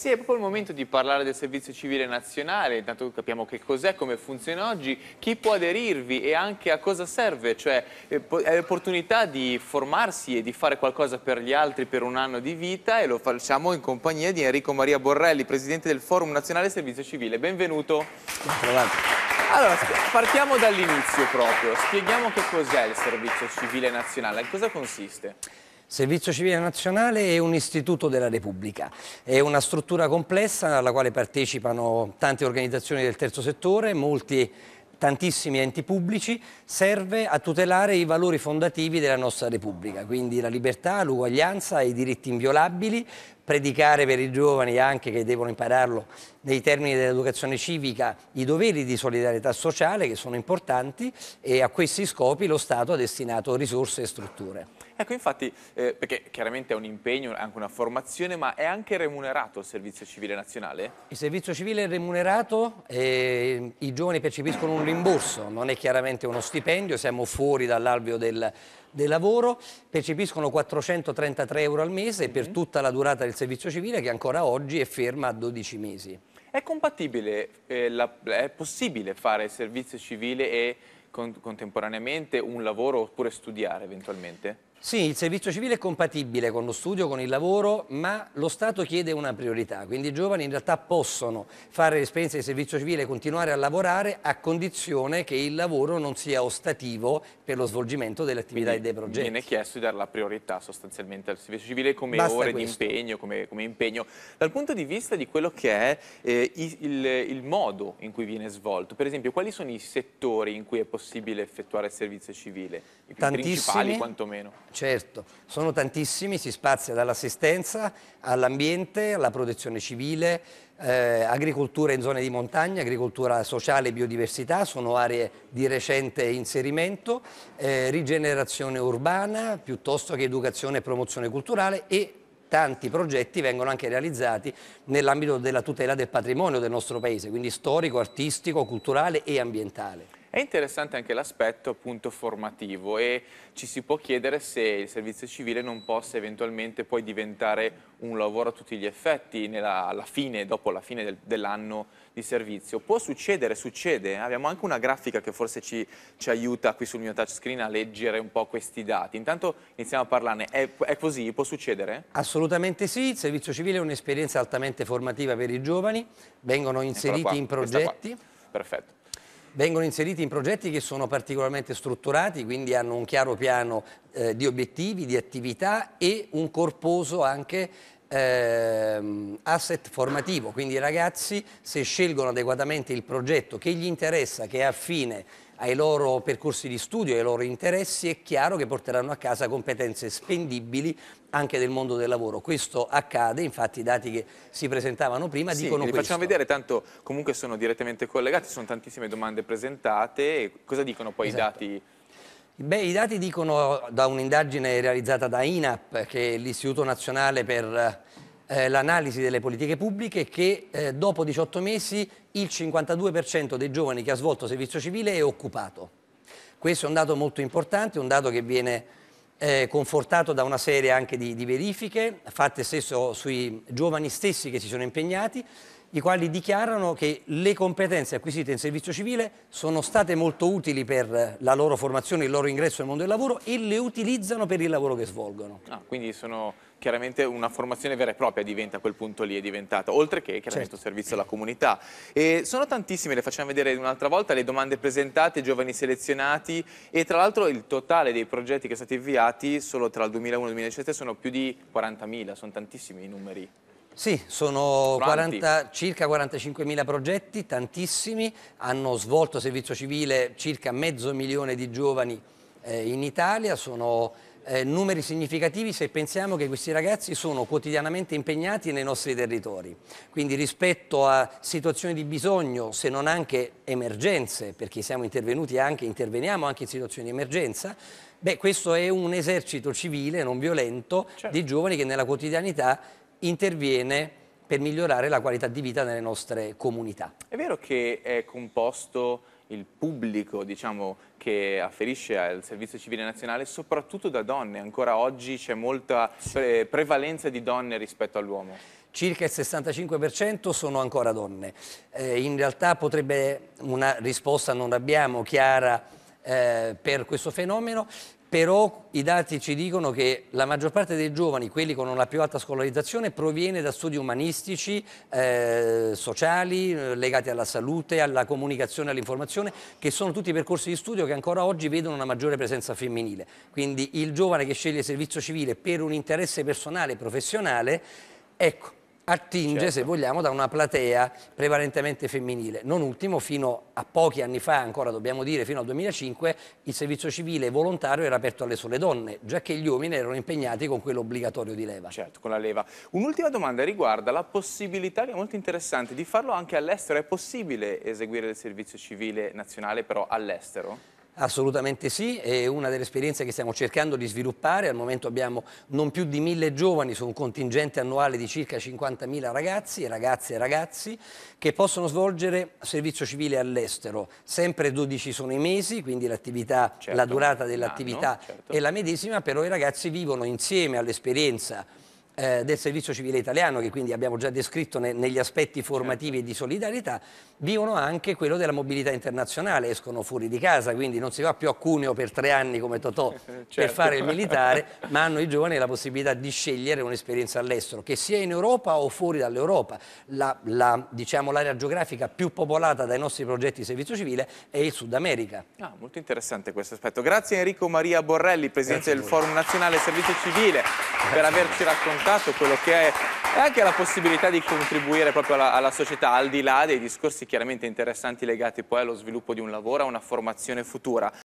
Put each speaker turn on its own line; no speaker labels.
Sì, è proprio il momento di parlare del servizio civile nazionale, intanto capiamo che cos'è, come funziona oggi, chi può aderirvi e anche a cosa serve, cioè eh, è l'opportunità di formarsi e di fare qualcosa per gli altri per un anno di vita e lo facciamo in compagnia di Enrico Maria Borrelli, presidente del Forum Nazionale Servizio Civile. Benvenuto. Grazie. Allora, partiamo dall'inizio proprio, spieghiamo che cos'è il servizio civile nazionale, in cosa consiste?
Servizio Civile Nazionale è un istituto della Repubblica, è una struttura complessa alla quale partecipano tante organizzazioni del terzo settore, molti tantissimi enti pubblici, serve a tutelare i valori fondativi della nostra Repubblica, quindi la libertà, l'uguaglianza, i diritti inviolabili, predicare per i giovani anche che devono impararlo nei termini dell'educazione civica i doveri di solidarietà sociale che sono importanti e a questi scopi lo Stato ha destinato risorse e strutture.
Ecco, infatti, eh, perché chiaramente è un impegno, è anche una formazione, ma è anche remunerato il servizio civile nazionale?
Il servizio civile è remunerato, eh, i giovani percepiscono un rimborso, non è chiaramente uno stipendio, siamo fuori dall'alveo del, del lavoro, percepiscono 433 euro al mese per mhm. tutta la durata del servizio civile che ancora oggi è ferma a 12 mesi.
È compatibile, eh, la, è possibile fare servizio civile e con, contemporaneamente un lavoro oppure studiare eventualmente?
Sì, il servizio civile è compatibile con lo studio, con il lavoro, ma lo Stato chiede una priorità, quindi i giovani in realtà possono fare l'esperienza di servizio civile e continuare a lavorare a condizione che il lavoro non sia ostativo per lo svolgimento delle attività quindi e dei progetti. Viene
chiesto di dare la priorità sostanzialmente al servizio civile come Basta ore questo. di impegno, come, come, impegno. Dal punto di vista di quello che è eh, il, il modo in cui viene svolto, per esempio quali sono i settori in cui è possibile effettuare il servizio civile? I Tantissimi. principali quantomeno?
Certo, sono tantissimi, si spazia dall'assistenza all'ambiente, alla protezione civile, eh, agricoltura in zone di montagna, agricoltura sociale e biodiversità, sono aree di recente inserimento, eh, rigenerazione urbana piuttosto che educazione e promozione culturale e tanti progetti vengono anche realizzati nell'ambito della tutela del patrimonio del nostro paese, quindi storico, artistico, culturale e
ambientale. È interessante anche l'aspetto appunto formativo e ci si può chiedere se il servizio civile non possa eventualmente poi diventare un lavoro a tutti gli effetti nella, alla fine, dopo la fine del, dell'anno di servizio. Può succedere, succede, abbiamo anche una grafica che forse ci, ci, aiuta qui sul mio touchscreen a leggere un po' questi dati. Intanto iniziamo a parlarne, è, è così? Può succedere?
Assolutamente sì, il servizio civile è un'esperienza altamente formativa per i giovani, vengono inseriti qua, in progetti. Perfetto vengono inseriti in progetti che sono particolarmente strutturati, quindi hanno un chiaro piano eh, di obiettivi, di attività e un corposo anche ehm, asset formativo, quindi i ragazzi se scelgono adeguatamente il progetto che gli interessa, che è affine ai loro percorsi di studio, ai loro interessi, è chiaro che porteranno a casa competenze spendibili anche del mondo del lavoro. Questo accade, infatti i dati che si presentavano prima sì, dicono li questo. facciamo
vedere, tanto comunque sono direttamente collegati, sono tantissime domande presentate, cosa dicono poi esatto. i dati?
Beh, i dati dicono eh, da un'indagine realizzata da INAP, che è l'Istituto Nazionale per eh, l'analisi delle politiche pubbliche, che eh, dopo 18 mesi il 52% dei giovani che ha svolto servizio civile è occupato. Questo è un dato molto importante, un dato che viene eh, confortato da una serie anche di, di verifiche fatte stesso sui giovani stessi che si sono impegnati i quali dichiarano che le competenze acquisite in servizio civile sono state molto utili per la loro formazione, il loro ingresso nel mondo del lavoro e le utilizzano per il lavoro che svolgono.
Ah, quindi sono chiaramente una formazione vera e propria diventa a quel punto lì, è diventata, oltre che chiaramente certo. servizio alla comunità. E sono tantissime, le facciamo vedere un'altra volta, le domande presentate, i giovani selezionati e tra l'altro il totale dei progetti che sono stati avviati solo tra il 2001 e il 2017 sono più di 40.000, sono tantissimi i numeri.
Sì, sono 40, circa 45.000 progetti, tantissimi, hanno svolto servizio civile circa mezzo milione di giovani eh, in Italia, sono eh, numeri significativi se pensiamo che questi ragazzi sono quotidianamente impegnati nei nostri territori. Quindi rispetto a situazioni di bisogno, se non anche emergenze, perché siamo intervenuti anche, interveniamo anche in situazioni di emergenza, beh, questo è un esercito civile non violento certo. di giovani che nella quotidianità interviene per migliorare la qualità di vita nelle nostre comunità.
È vero che è composto il pubblico diciamo, che afferisce al servizio civile nazionale soprattutto da donne, ancora oggi c'è molta pre prevalenza di donne rispetto all'uomo?
Circa il 65% sono ancora donne, eh, in realtà potrebbe una risposta non abbiamo chiara eh, per questo fenomeno, però i dati ci dicono che la maggior parte dei giovani, quelli con una più alta scolarizzazione, proviene da studi umanistici, eh, sociali, legati alla salute, alla comunicazione, all'informazione, che sono tutti percorsi di studio che ancora oggi vedono una maggiore presenza femminile. Quindi il giovane che sceglie il servizio civile per un interesse personale e professionale, ecco, attinge, certo. se vogliamo, da una platea prevalentemente femminile. Non ultimo, fino a pochi anni fa, ancora dobbiamo dire, fino al 2005, il servizio civile volontario era aperto alle sole donne, già che gli
uomini erano impegnati con quello obbligatorio di leva. Certo, con la leva. Un'ultima domanda riguarda la possibilità, che è molto interessante, di farlo anche all'estero. È possibile eseguire il servizio civile nazionale però all'estero?
Assolutamente sì, è una delle esperienze che stiamo cercando di sviluppare, al momento abbiamo non più di mille giovani su un contingente annuale di circa 50.000 ragazzi, ragazze e ragazzi, che possono svolgere servizio civile all'estero, sempre 12 sono i mesi, quindi certo, la durata dell'attività certo. è la medesima, però i ragazzi vivono insieme all'esperienza eh, del servizio civile italiano, che quindi abbiamo già descritto ne, negli aspetti certo. formativi e di solidarietà, vivono anche quello della mobilità internazionale, escono fuori di casa, quindi non si va più a Cuneo per tre anni come Totò certo.
per fare il militare,
ma hanno i giovani la possibilità di scegliere un'esperienza all'estero, che sia in Europa o fuori dall'Europa. La, la, diciamo, l'area geografica più popolata dai nostri progetti di servizio civile è il
Sud America. Ah, molto interessante questo aspetto. Grazie Enrico Maria Borrelli, Presidente del Forum Nazionale Servizio Civile, Grazie. per averci raccontato raccontato quello che è anche la possibilità di contribuire proprio alla, alla, società, al di là dei discorsi chiaramente interessanti legati poi allo sviluppo di un lavoro, a una formazione futura.